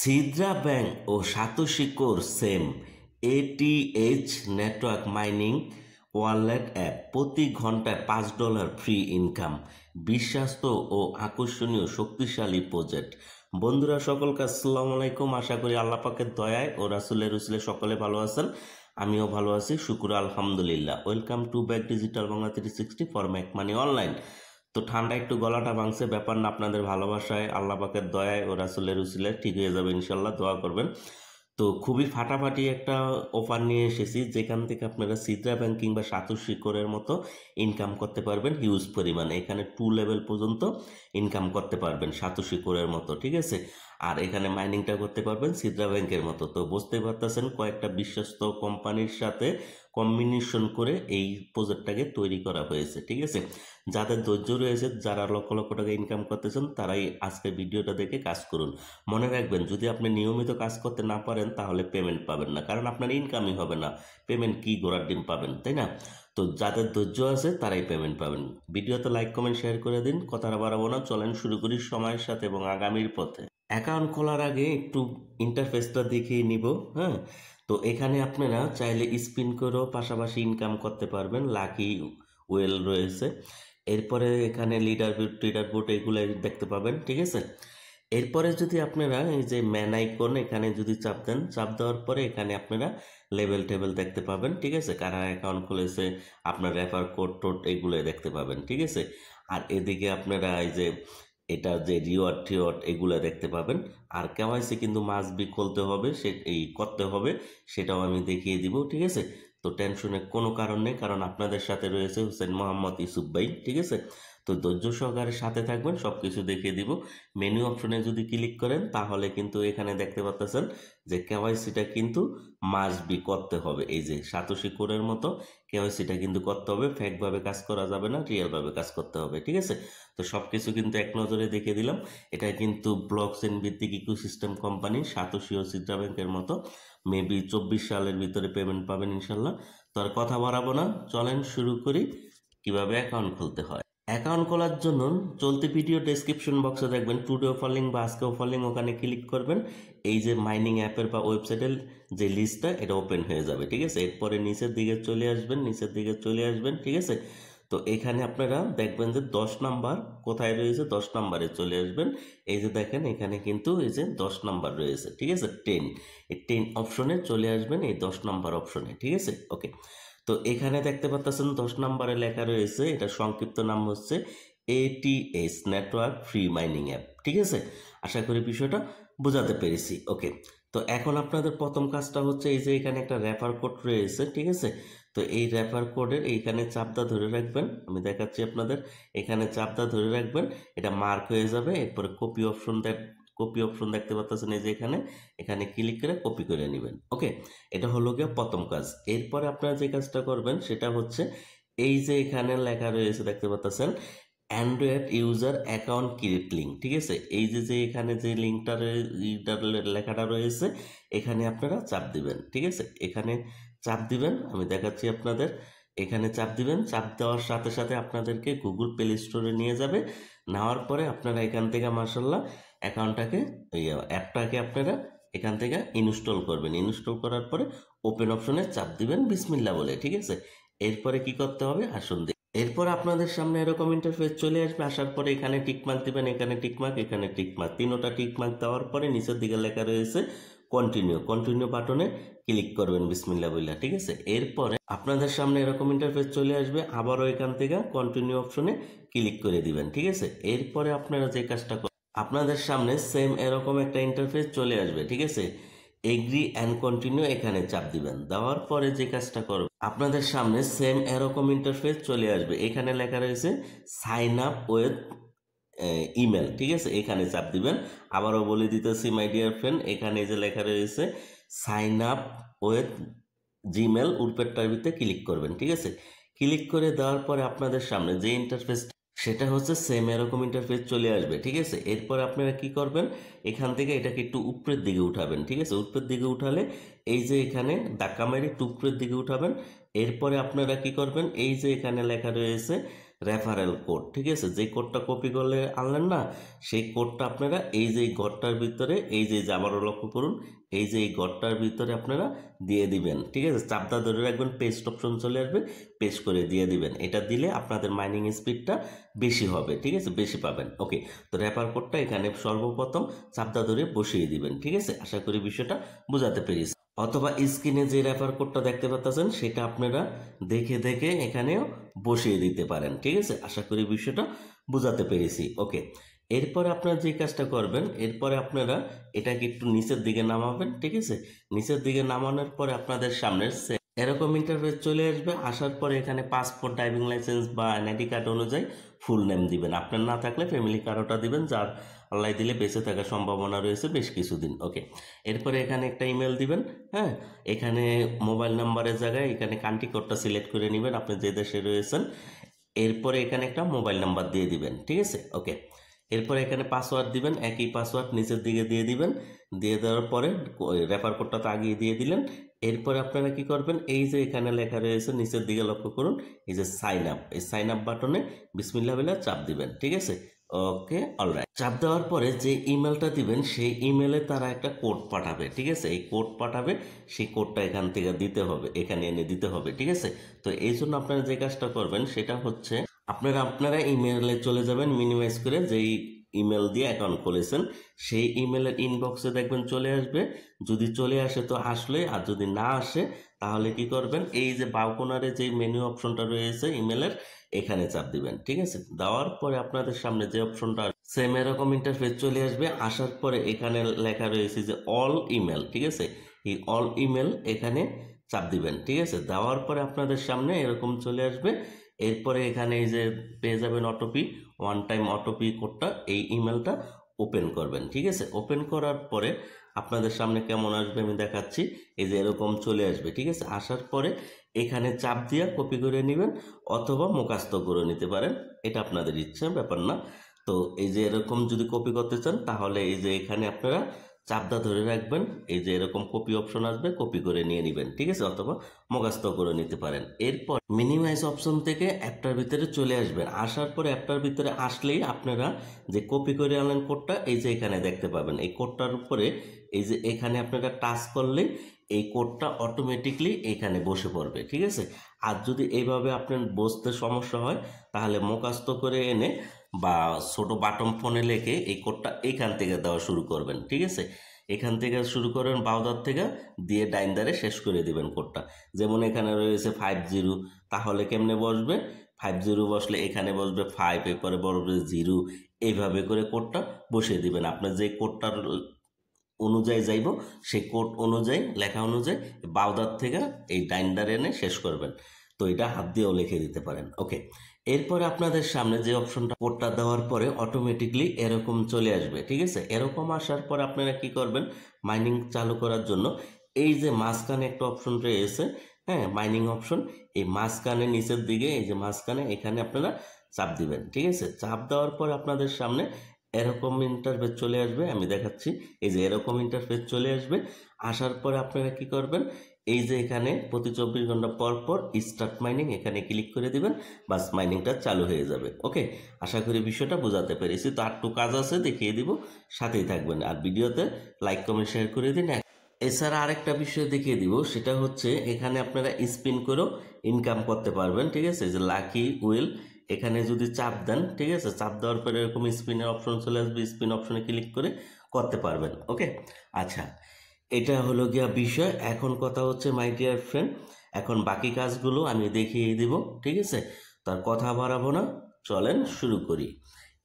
সিদ্রা bank ও সাতোশিকোর same ATH network mining wallet app প্রতি ঘন্টায় পাঁচ ডলার ফ্রি ইনকাম বিশ্বাস্ত ও আকর্ষণীয় শক্তিশালী প্রজেক্ট বন্ধুরা সকলকে আসসালামু আলাইকুম আশা করি আল্লাপাকের দয়ায় ও রাসুলের রুসুলে সকলে ভালো আছেন আমিও ভালো আছি শুক্র আলহামদুলিল্লাহ welcome to back digital Bangla three sixty for make money online তো ঠান্ডা একটু গলাটা ভাঙছে ব্যাপার না আপনাদের ভালোবাসায় আল্লাহ পাকের দয়ায় ও রাসুলের উসিলে ঠিক হয়ে যাবে ইনশাল্লাহ দোয়া করবেন তো খুবই ফাটাফাটি একটা অফার নিয়ে এসেছি যেখান থেকে আপনারা সিদ্রা ব্যাংকিং বা সাতু শিকরের মতো ইনকাম করতে পারবেন হিউজ পরিমাণে এখানে টু লেভেল পর্যন্ত ইনকাম করতে পারবেন সাতু শিকরের মতো ঠিক আছে আর এখানে মাইনিংটা করতে পারবেন সিদ্রা ব্যাংকের মতো তো বুঝতে পারতেছেন কয়েকটা বিশ্বস্ত কোম্পানির সাথে কম্বিনেশন করে এই প্রজেক্টটাকে তৈরি করা হয়েছে ঠিক আছে যাদের ধৈর্য রয়েছে যারা লক্ষ লক্ষ টাকা ইনকাম করতে চান তারাই আজকে ভিডিওটা দেখে কাজ করুন মনে রাখবেন যদি আপনি নিয়মিত কাজ করতে না পারেন তাহলে পেমেন্ট পাবেন না কারণ আপনার ইনকামই হবে না পেমেন্ট কি গোড়ার ডিম পাবেন তাই না তো যাদের ধৈর্য আছে তারাই পেমেন্ট পাবেন ভিডিওতে লাইক কমেন্ট শেয়ার করে দিন কথাটা বাড়াবো না চলেন শুরু করি সময়ের সাথে এবং আগামীর পথে অ্যাকাউন্ট খোলার আগে একটু ইন্টারফেসটা দেখিয়ে নিব হ্যাঁ তো এখানে আপনারা চাইলে স্পিন করেও পাশাপাশি ইনকাম করতে পারবেন লাকি ওয়েল রয়েছে এরপরে এখানে লিডার টিডার বোর্ড এগুলো দেখতে পাবেন ঠিক আছে এরপরে যদি আপনারা এই যে ম্যান এখানে যদি চাপ দেন চাপ দেওয়ার পরে এখানে আপনারা লেভেল টেবেল দেখতে পাবেন ঠিক আছে কারা অ্যাকাউন্ট খুলেছে আপনার রেফার কোড টোড এগুলো দেখতে পাবেন ঠিক আছে আর এদিকে আপনারা এই যে এটা যে রিওয়ার্ড টিওয়ার্ড এগুলো দেখতে পাবেন আর কেওয়াইসি কিন্তু মাস বি খুলতে হবে সে এই করতে হবে সেটাও আমি দেখিয়ে দিব ঠিক আছে তো টেনশনের কোনো কারণ নেই কারণ আপনাদের সাথে রয়েছে হোসেন মোহাম্মদ ইউসুফ ভাই ঠিক আছে তো ধৈর্য সহকারে সাথে থাকবেন সব কিছু দেখিয়ে দিব মেনু অপশনে যদি ক্লিক করেন তাহলে কিন্তু এখানে দেখতে পাচ্তেছেন যে কেওয়াইসিটা কিন্তু মাস্ট বি করতে হবে এই যে সাতোশি কোরের মতো কেওয়াইসিটা কিন্তু করতে হবে ফেকভাবে কাজ করা যাবে না রিয়েলভাবে কাজ করতে হবে ঠিক আছে তো সব কিছু কিন্তু এক নজরে দেখে দিলাম এটা কিন্তু ব্লক চেন ভিত্তিক ইকো সিস্টেম কোম্পানি সাতোশি ও সিদ্রা ব্যাংকের মতো মেবি চব্বিশ সালের ভিতরে পেমেন্ট পাবেন ইনশাল্লাহ তো আর কথা বাড়াবো না চলেন শুরু করি কিভাবে অ্যাকাউন্ট খুলতে হয় অ্যাকাউন্ট খোলার জন্য চলতি ভিডিও ডেসক্রিপশন বক্সে দেখবেন টুডে অফার লিঙ্ক বা আজকে অফার লিঙ্ক ওখানে ক্লিক করবেন এই যে মাইনিং অ্যাপের বা ওয়েবসাইটের যে লিস্টটা এটা ওপেন হয়ে যাবে ঠিক আছে এরপরে নিচের দিকে চলে আসবেন নিচের দিকে চলে আসবেন ঠিক আছে তো এখানে আপনারা দেখবেন যে দশ নাম্বার কোথায় রয়েছে দশ নাম্বারে চলে আসবেন এই যে দেখেন এখানে কিন্তু এই যে দশ নাম্বার রয়েছে ঠিক আছে টেন এই টেন অপশনে চলে আসবেন এই দশ নাম্বার অপশনে ঠিক আছে ওকে তো এখানে দেখতে পাচ্ছেন দশ নম্বরে লেখা রয়েছে এটা সংক্ষিপ্ত নাম হচ্ছে ATS network free mining app ঠিক আছে আশা করি বিষয়টা বোঝাতে পেরেছি ওকে তো এখন আপনাদের প্রথম কাজটা হচ্ছে এই যে এখানে একটা রেফার কোড রয়েছে ঠিক আছে তো এই রেফার কোডের এইখানে চাপটা ধরে রাখবেন আমি দেখাচ্ছি আপনাদের এখানে চাপটা ধরে রাখবেন এটা মার্ক হয়ে যাবে এরপরে কপি অপশন কপি অপশন দেখতে পাচ্ছেন এই যে এখানে এখানে ক্লিক করে কপি করে নেবেন ওকে এটা হলো গিয়ে প্রথম কাজ এরপরে আপনারা যে কাজটা করবেন সেটা হচ্ছে এই যে এখানে লেখা রয়েছে দেখতে পাচ্ছেন Android user account create link ঠিক আছে এই যে যে এখানে যে লিঙ্কটা লেখাটা রয়েছে এখানে আপনারা চাপ দিবেন ঠিক আছে এখানে চাপ দিবেন আমি দেখাচ্ছি আপনাদের এখানে চাপ দিবেন চাপ দেওয়ার সাথে সাথে আপনাদেরকে গুগল প্লে স্টোরে নিয়ে যাবে নেওয়ার পরে আপনারা এখান থেকে মার্শাল্লাহ অ্যাকাউন্টটাকে ওই অ্যাপটাকে আপনারা এখান থেকে ইনস্টল করবেন ইনস্টল করার পরে ওপেন অপশনে চাপ দিবেন বিসমিল্লা বলে ঠিক আছে এরপরে কি করতে হবে আসুন এরপর আপনাদের সামনে এরকম ইন্টারফেস চলে আসবে আসার পরে এখানে টিকমার্ক দিবেন এখানে টিকমার্ক এখানে টিকমার্ক তিনোটা টিকমার্ক দেওয়ার পরে নিচের দিকে লেখা রয়েছে কন্টিনিউ কন্টিনিউ বাটনে ক্লিক করবেন বিসমিল্লা বইলা ঠিক আছে এরপরে আপনাদের সামনে এরকম ইন্টারফেস চলে আসবে আবারও এখান থেকে কন্টিনিউ অপশনে ক্লিক করে দিবেন ঠিক আছে এরপরে আপনারা যে কাজটা আপনাদের সামনে সেম এরকম একটা ইন্টারফেস চলে আসবে ঠিক আছে এগ্রি অ্যান্ড কন্টিনিউ এখানে চাপ দিবেন দেওয়ার পরে যে কাজটা করবে আপনাদের সামনে সেম এরকম ইন্টারফেস চলে আসবে এখানে লেখা রয়েছে সাইন আপ ওয়েথ ইমেল ঠিক আছে এখানে চাপ দিবেন আবারও বলে দিতেছি মাই ডিয়ার ফ্রেন্ড এখানে যে লেখা রয়েছে সাইন আপ ওয়েথ জিমেল উরপেটটার ভিতরে ক্লিক করবেন ঠিক আছে ক্লিক করে দেওয়ার পরে আপনাদের সামনে যে ইন্টারফেস সেটা হচ্ছে সেম এরকম ইন্টারফেস চলে আসবে ঠিক আছে এরপর আপনারা কি করবেন এখান থেকে এটাকে একটু উপরের দিকে উঠাবেন ঠিক আছে উপরের দিকে উঠালে এই যে এখানে ধাক্কা মেরে একটু উপরের দিকে উঠাবেন এরপরে আপনারা কি করবেন এই যে এখানে লেখা রয়েছে রেফারেল কোড ঠিক আছে যে কোডটা কপি করলে আনলেন না সেই কোডটা আপনারা এই যে ঘরটার ভিতরে এই যে জামারও লক্ষ্য করুন এই যে এই ঘরটার ভিতরে আপনারা দিয়ে দিবেন ঠিক আছে চাপটা ধরে রাখবেন পেস্ট অপশন চলে আসবে পেস্ট করে দিয়ে দিবেন এটা দিলে আপনাদের মাইনিং স্পিডটা বেশি হবে ঠিক আছে বেশি পাবেন ওকে তো র্যাপার কোডটা এখানে সর্বপ্রথম চাপটা ধরে বসিয়ে দিবেন ঠিক আছে আশা করি বিষয়টা বোঝাতে পেরেছি অথবা স্ক্রিনে যে রেফার কোডটা দেখতে পাচ্ছেন সেটা আপনারা দেখে দেখে এখানেও বসিয়ে দিতে পারেন ঠিক আছে আশা করি বিষয়টা বোঝাতে পেরেছি ওকে এরপরে আপনারা যে কাজটা করবেন এরপরে আপনারা এটাকে একটু নিচের দিকে নামাবেন ঠিক আছে নিচের দিকে নামানোর পরে আপনাদের সামনের এরকম ইন্টারফেস চলে আসবে আসার পরে এখানে পাসপোর্ট ড্রাইভিং লাইসেন্স বা এনআইডি কার্ড অনুযায়ী ফুল নেম দিবেন আপনার না থাকলে ফ্যামিলি কার্ডটা দিবেন যার আল্লাহ দিলে বেঁচে থাকার সম্ভাবনা রয়েছে বেশ কিছুদিন ওকে এরপরে এখানে একটা ইমেল দিবেন হ্যাঁ এখানে মোবাইল নাম্বারের জায়গায় এখানে কান্ট্রি কোডটা সিলেক্ট করে নেবেন আপনি যে দেশে রয়েছেন এরপরে এখানে একটা মোবাইল নাম্বার দিয়ে দিবেন ঠিক আছে ওকে এরপরে এখানে পাসওয়ার্ড দিবেন একই পাসওয়ার্ড নিচের দিকে দিয়ে দিবেন দিয়ে দেওয়ার পরে রেফার কোডটা তো আগিয়ে দিয়ে দিলেন এরপরে আপনারা কি করবেন এই যে এখানে লেখা রয়েছে নিচের দিকে লক্ষ্য করুন এই যে সাইন আপ এই সাইন আপ বাটনে বিসমিল্লা বেলা চাপ দিবেন ঠিক আছে ওকে অলরাইট চাপ দেওয়ার পরে যে ইমেলটা দিবেন সেই ইমেলে তারা একটা কোড পাঠাবে ঠিক আছে এই কোড পাঠাবে সেই কোডটা এখান থেকে দিতে হবে এখানে এনে দিতে হবে ঠিক আছে তো এই জন্য আপনারা যে কাজটা করবেন সেটা হচ্ছে আপনারা আপনারা ইমেলে চলে যাবেন মিনিমাইজ করে যেই ইমেল দিয়ে অ্যাকাউন্ট খুলেছেন সেই ইমেলের ইনবক্সে দেখবেন চলে আসবে যদি চলে আসে তো আসলে আর যদি না আসে তাহলে কি করবেন এই যে বাউকোনারে যে মেনু অপশনটা রয়েছে ইমেলের এখানে চাপ দিবেন ঠিক আছে দেওয়ার পরে আপনাদের সামনে যে অপশনটা সেম এরকম ইন্টারফেস চলে আসবে আসার পরে এখানে লেখা রয়েছে যে অল ইমেল ঠিক আছে এই অল ইমেল এখানে চাপ দিবেন ঠিক আছে দেওয়ার পরে আপনাদের সামনে এরকম চলে আসবে এরপরে এখানে এই যে পেয়ে যাবেন অটোপি ওয়ান টাইম অটোপি কোডটা এই ইমেলটা ওপেন করবেন ঠিক আছে ওপেন করার পরে আপনাদের সামনে কেমন আসবে আমি দেখাচ্ছি এই যে এরকম চলে আসবে ঠিক আছে আসার পরে এখানে চাপ দিয়ে কপি করে নেবেন অথবা মুখাস্ত করে নিতে পারেন এটা আপনাদের ইচ্ছা ব্যাপার না তো এই যে এরকম যদি কপি করতে চান তাহলে এই যে এখানে আপনারা চাপদা ধরে রাখবেন এই যে এরকম কপি অপশন আসবে কপি করে নিয়ে নেবেন ঠিক আছে অথবা মগাস্ত করে নিতে পারেন এরপর মিনিমাইজ অপশন থেকে অ্যাপটার ভিতরে চলে আসবেন আসার পর অ্যাপটার ভিতরে আসলেই আপনারা যে কপি করে আনলেন কোডটা এই যে এখানে দেখতে পাবেন এই কোডটার উপরে এই যে এখানে আপনারা টাচ করলে এই কোডটা অটোমেটিকলি এখানে বসে পড়বে ঠিক আছে আর যদি এইভাবে আপনার বসতে সমস্যা হয় তাহলে মোকাস্ত করে এনে বা ছোট বাটম ফোনে লেখে এই কোডটা এখান থেকে দেওয়া শুরু করবেন ঠিক আছে এখান থেকে শুরু করবেন বাউদার থেকে দিয়ে ডাইন দ্বারে শেষ করে দেবেন কোডটা যেমন এখানে রয়েছে ফাইভ জিরো তাহলে কেমনে বসবে ফাইভ জিরো বসলে এখানে বসবে ফাইভ এরপরে বসবে জিরো এইভাবে করে কোডটা বসিয়ে দিবেন আপনার যে কোডটার অনুযায়ী যাইব সেই কোড অনুযায়ী লেখা অনুযায়ী বাউদার থেকে এই ডাইন্ডার এনে শেষ করবেন তো এটা হাত দিয়েও লিখে দিতে পারেন ওকে এরপরে আপনাদের সামনে যে অপশনটা কোডটা দেওয়ার পরে অটোমেটিকলি এরকম চলে আসবে ঠিক আছে এরকম আসার পর আপনারা কি করবেন মাইনিং চালু করার জন্য এই যে মাঝখানে একটা অপশন রয়েছে হ্যাঁ মাইনিং অপশন এই মাঝখানে নিচের দিকে এই যে মাঝখানে এখানে আপনারা চাপ দিবেন ঠিক আছে চাপ দেওয়ার পর আপনাদের সামনে এরকম ইন্টারফেস চলে আসবে আমি দেখাচ্ছি এই যে এরকম ইন্টারফেস চলে আসবে আসার পরে আপনারা কি করবেন এই যে এখানে প্রতি চব্বিশ ঘন্টা পর পর স্টার্ট মাইনিং এখানে ক্লিক করে দিবেন বাস মাইনিংটা চালু হয়ে যাবে ওকে আশা করি বিষয়টা বোঝাতে পেরেছি তো আরটু কাজ আছে দেখিয়ে দিব সাথেই থাকবেন আর ভিডিওতে লাইক কমেন্ট শেয়ার করে দিন এছাড়া আরেকটা বিষয় দেখিয়ে দিব সেটা হচ্ছে এখানে আপনারা স্পিন করেও ইনকাম করতে পারবেন ঠিক আছে যে লাকি উইল এখানে যদি চাপ দেন ঠিক আছে চাপ দেওয়ার পরে এরকম স্পিনের অপশন চলে আসবে স্পিন অপশনে ক্লিক করে করতে পারবেন ওকে আচ্ছা এটা হলো গিয়া বিষয় এখন কথা হচ্ছে মাই ডিয়ার ফ্রেন্ড এখন বাকি কাজগুলো আমি দেখিয়ে দিব ঠিক আছে তার কথা বাড়াবো না চলেন শুরু করি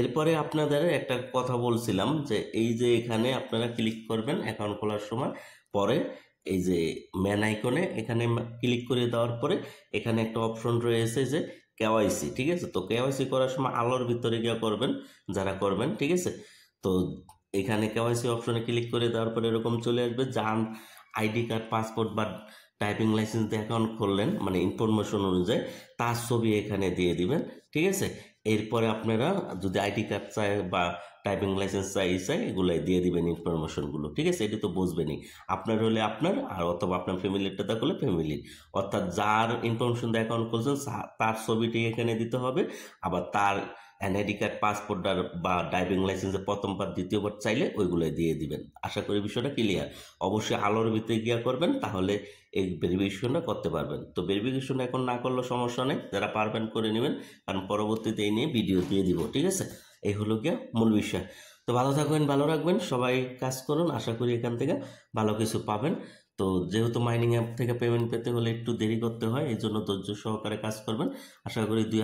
এরপরে আপনাদের একটা কথা বলছিলাম যে এই যে এখানে আপনারা ক্লিক করবেন অ্যাকাউন্ট খোলার সময় পরে এই যে ম্যান আইকনে এখানে ক্লিক করে দেওয়ার পরে এখানে একটা অপশন রয়েছে যে কেওয়াইসি ঠিক আছে তো কেওয়াইসি করার সময় আলোর ভিতরে গিয়ে করবেন যারা করবেন ঠিক আছে তো এখানে কেওয়াইসি অপশনে ক্লিক করে দেওয়ার পরে এরকম চলে আসবে যান আইডি কার্ড পাসপোর্ট বা ড্রাইভিং লাইসেন্স দিয়ে অ্যাকাউন্ট খুললেন মানে ইনফরমেশন অনুযায়ী তার ছবি এখানে দিয়ে দিবেন ঠিক আছে এরপরে আপনারা যদি আইডি কার্ড চায় বা টাইপিং লাইসেন্স চাই চাই এগুলাই দিয়ে দেবেন ইনফরমেশনগুলো ঠিক আছে এটা তো বুঝবেনই আপনার হলে আপনার আর অথবা আপনার ফ্যামিলিরটা দেখলে ফ্যামিলির অর্থাৎ যার ইনফরমেশন দেয় অ্যাকাউন্ট করছেন তার ছবিটি এখানে দিতে হবে আবার তার এনআইডি কার্ড পাসপোর্ট বা ড্রাইভিং লাইসেন্সের প্রথমবার দ্বিতীয়বার চাইলে ওইগুলো দিয়ে দিবেন আশা করি বিষয়টা ক্লিয়ার অবশ্যই আলোর ভিতরে গিয়া করবেন তাহলে এই ভেরিফিকেশনটা করতে পারবেন তো ভেরিফিকেশন এখন না করলে সমস্যা নেই যারা পারবেন করে নেবেন কারণ পরবর্তীতে এই নিয়ে ভিডিও দিয়ে দিব ঠিক আছে এই হলো গিয়া মূল বিষয় তো ভালো থাকবেন ভালো রাখবেন সবাই কাজ করুন আশা করি এখান থেকে ভালো কিছু পাবেন তো যেহেতু মাইনিং অ্যাপ থেকে পেমেন্ট পেতে হলে একটু দেরি করতে হয় এই জন্য ধৈর্য সহকারে কাজ করবেন আশা করি দুই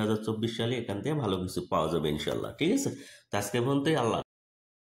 সালে এখান থেকে ভালো কিছু পাওয়া যাবে ইনশাল্লাহ ঠিক আছে তো আজকে পর্যন্তই আল্লাহ